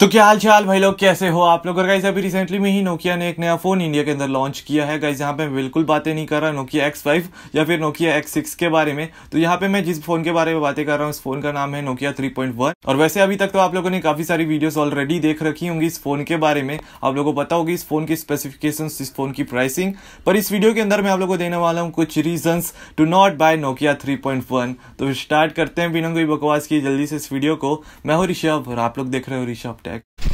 तो क्या हाल चाल भाई लोग कैसे हो आप लोग और गाइज अभी रिसेंटली में ही नोकिया ने एक नया फ़ोन इंडिया के अंदर लॉन्च किया है गाइज यहाँ पे मैं बिल्कुल बातें नहीं कर रहा नोकिया एक्स फाइव या फिर नोकिया एक्स सिक्स के बारे में तो यहाँ पे मैं जिस फोन के बारे में बातें कर रहा हूँ इस फोन का नाम है नोकिया थ्री पॉइंट वन और वैसे अभी तक तो आप लोगों ने काफ़ी सारी वीडियोज ऑलरेडी देख रखी होंगी इस फोन के बारे में आप लोगों को पता होगी इस फोन की स्पेसिफिकेशन इस फोन की प्राइसिंग पर इस वीडियो के अंदर मैं आप लोग को देने वाला हूँ कुछ reason to not buy Nokia three point one तो स्टार्ट करते हैं बिना कोई बकवास की जल्दी से इस वीडियो को मैं हूँ ऋषभ और आप लोग देख रहे हो ऋषभ act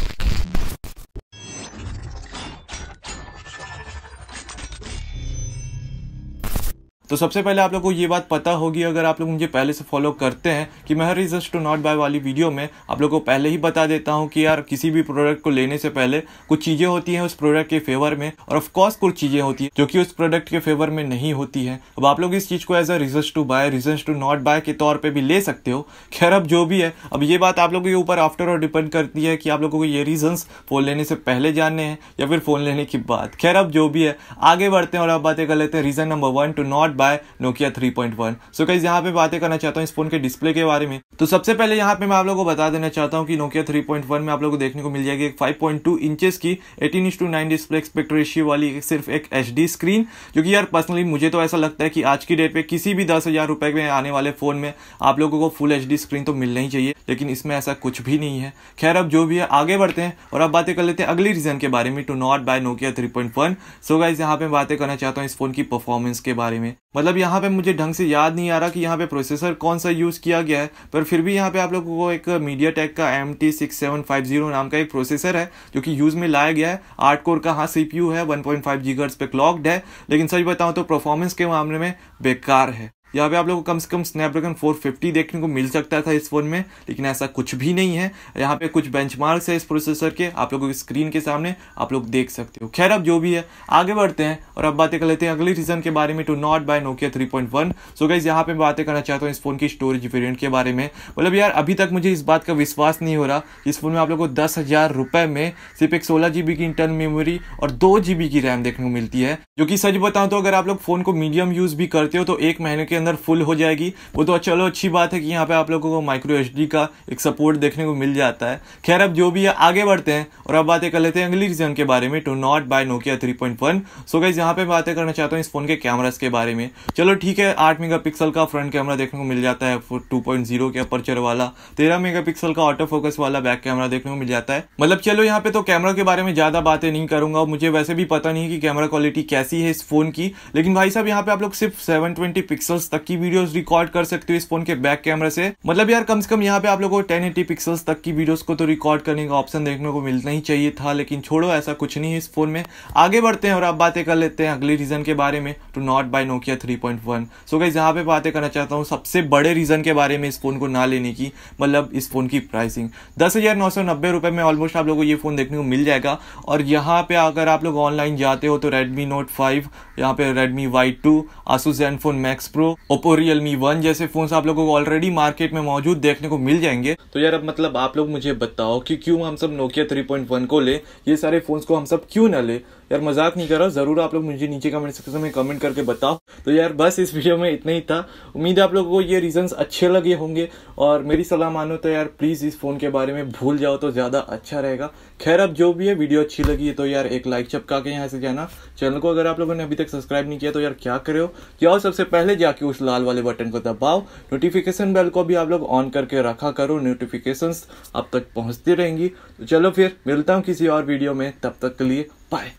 तो सबसे पहले आप लोग को ये बात पता होगी अगर आप लोग मुझे पहले से फॉलो करते हैं कि मैं हर रिजस्ट टू नॉट बाय वाली वीडियो में आप लोग को पहले ही बता देता हूँ कि यार किसी भी प्रोडक्ट को लेने से पहले कुछ चीज़ें होती हैं उस प्रोडक्ट के फेवर में और ऑफकोर्स कुछ चीज़ें होती हैं जो कि उस प्रोडक्ट के फेवर में नहीं होती है अब आप लोग इस चीज़ को as a reasons to buy reasons to not buy के तौर पर भी ले सकते हो खैर अब जो भी है अब ये बात आप लोगों के ऊपर आफ्टर और डिपेंड करती है कि आप लोगों को ये रीजन्स फ़ोन लेने से पहले जानने हैं या फिर फ़ोन लेने के बाद खैर अब जो भी है आगे बढ़ते हैं और आप बातें कर लेते हैं reason number one to not buy Nokia 3.1 so कई यहाँ पे बातें करना चाहता हूँ इस फोन के डिस्प्ले के बारे में तो सबसे पहले यहाँ पे मैं आप लोगों को बता देना चाहता हूँ कि नोकिया 3.1 में आप लोग को देखने को मिल जाएगी एक 5.2 इंचेस की 18 inch to nine display aspect ratio वाली एक सिर्फ एक एच स्क्रीन जो कि यार पर्सनली मुझे तो ऐसा लगता है कि आज की डेट पे किसी भी दस हजार रुपए में आने वाले फोन में आप लोगों को फुल एच स्क्रीन तो मिलना ही चाहिए लेकिन इसमें ऐसा कुछ भी नहीं है खैर अब जो भी है आगे बढ़ते हैं और अब बातें कर लेते हैं अगली रीजन के बारे में to not buy Nokia three point one so guys यहाँ पे बातें करना चाहता हूँ इस फोन की परफॉर्मेंस के बारे में मतलब यहाँ पे मुझे ढंग से याद नहीं आ रहा कि यहाँ पे प्रोसेसर कौन सा यूज़ किया गया है पर फिर भी यहाँ पे आप लोगों को एक मीडिया टेक का M T six seven five zero नाम का एक प्रोसेसर है जो कि यूज़ में लाया गया है आठ कोर का हाँ सी पी यू है वन पॉइंट फाइव जी पे क्लॉक्ड है लेकिन सच बताऊँ तो परफॉर्मेंस के मामले में बेकार है यहाँ पे आप लोग को कम से कम स्नैपड्रैगन 450 देखने को मिल सकता था इस फ़ोन में लेकिन ऐसा कुछ भी नहीं है यहाँ पे कुछ बेंच है इस प्रोसेसर के आप लोगों की स्क्रीन के सामने आप लोग देख सकते हो खैर अब जो भी है आगे बढ़ते हैं और अब बातें कर लेते हैं अगले रीज़न के बारे में to not buy Nokia three point one so guys यहाँ पे बातें करना चाहता हूँ इस फोन की स्टोरेज वेरियंट के बारे में मतलब यार अभी तक मुझे इस बात का विश्वास नहीं हो रहा इस फोन में आप लोग को दस हज़ार में सिर्फ एक सोलह की इंटरनल मेमोरी और दो की रैम देखने को मिलती है जो कि सच बताऊँ तो अगर आप लोग फोन को मीडियम यूज़ भी करते हो तो एक महीने के अंदर फुल हो जाएगी वो तो चलो अच्छी बात है कि यहाँ पे आप लोगों को माइक्रो एच का एक सपोर्ट देखने को मिल जाता है खैर अब जो भी है आगे बढ़ते हैं और अब बातें कर लेते हैं अगली रीजन के बारे में to not buy Nokia three point one so guys यहाँ पे बातें करना चाहता हूँ इस फोन के कैमराज के बारे में चलो ठीक है आठ मेगा का फ्रंट कैमरा देखने को मिल जाता है टू के अपर्चर वाला तेरह मेगा का ऑटो फोकस वाला बैक कैमरा देखने को मिल जाता है मतलब चलो यहाँ पे तो कैमरा के बारे में ज्यादा बातें नहीं करूंगा मुझे वैसे भी पता नहीं है कि कैमरा क्वालिटी कैसी है इस फोन की लेकिन भाई साहब यहाँ पे आप लोग सिर्फ सेवन ट्वेंटी पिक्सल्स तक की वीडियोस रिकॉर्ड कर सकते हो इस फोन के बैक कैमरा से मतलब यार कम से कम यहाँ पे आप लोगों को टेन एटी पिक्सल्स तक की वीडियोस को तो रिकॉर्ड करने का ऑप्शन देखने को मिलना ही चाहिए था लेकिन छोड़ो ऐसा कुछ नहीं है इस फोन में आगे बढ़ते हैं और आप बातें कर लेते हैं अगले रीजन के बारे में to not buy Nokia three point one so guys यहाँ पे बातें करना चाहता हूँ सबसे बड़े रीजन के बारे में इस फोन को ना लेने की मतलब इस फोन की प्राइसिंग दस हजार नौ सौ नब्बे रुपए में ऑलमोस्ट आप लोगों को ये फोन देखने को मिल जाएगा और यहाँ पे अगर आप लोग ऑनलाइन जाते हो तो रेडमी नोट फाइव यहाँ पे Redmi Y2, Asus Zenfone Max Pro, Oppo Realme 1 जैसे फ़ोन आप लोगों को ऑलरेडी मार्केट में मौजूद देखने को मिल जाएंगे तो यार अब मतलब आप लोग मुझे बताओ कि क्यों हम सब Nokia 3.1 को ले ये सारे फ़ोन्स को हम सब क्यों ना ले यार मजाक नहीं कर रहा ज़रूर आप लोग मुझे नीचे कमेंट सेक्शन में कमेंट करके बताओ तो यार बस इस वीडियो में इतना ही था उम्मीद है आप लोगों को ये रीजंस अच्छे लगे होंगे और मेरी सलाह मानो तो यार प्लीज़ इस फ़ोन के बारे में भूल जाओ तो ज़्यादा अच्छा रहेगा खैर अब जो भी है वीडियो अच्छी लगी है तो यार एक लाइक चपका के यहाँ से जाना चैनल को अगर आप लोगों ने अभी तक तक सब्सक्राइब नहीं किया तो यार क्या करे हो जाओ सबसे पहले जाके उस लाल वाले बटन को दबाओ नोटिफिकेशन बेल को भी आप लोग ऑन करके रखा करो नोटिफिकेशन आप तक पहुंचती रहेंगी तो चलो फिर मिलता हूँ किसी और वीडियो में तब तक के लिए बाय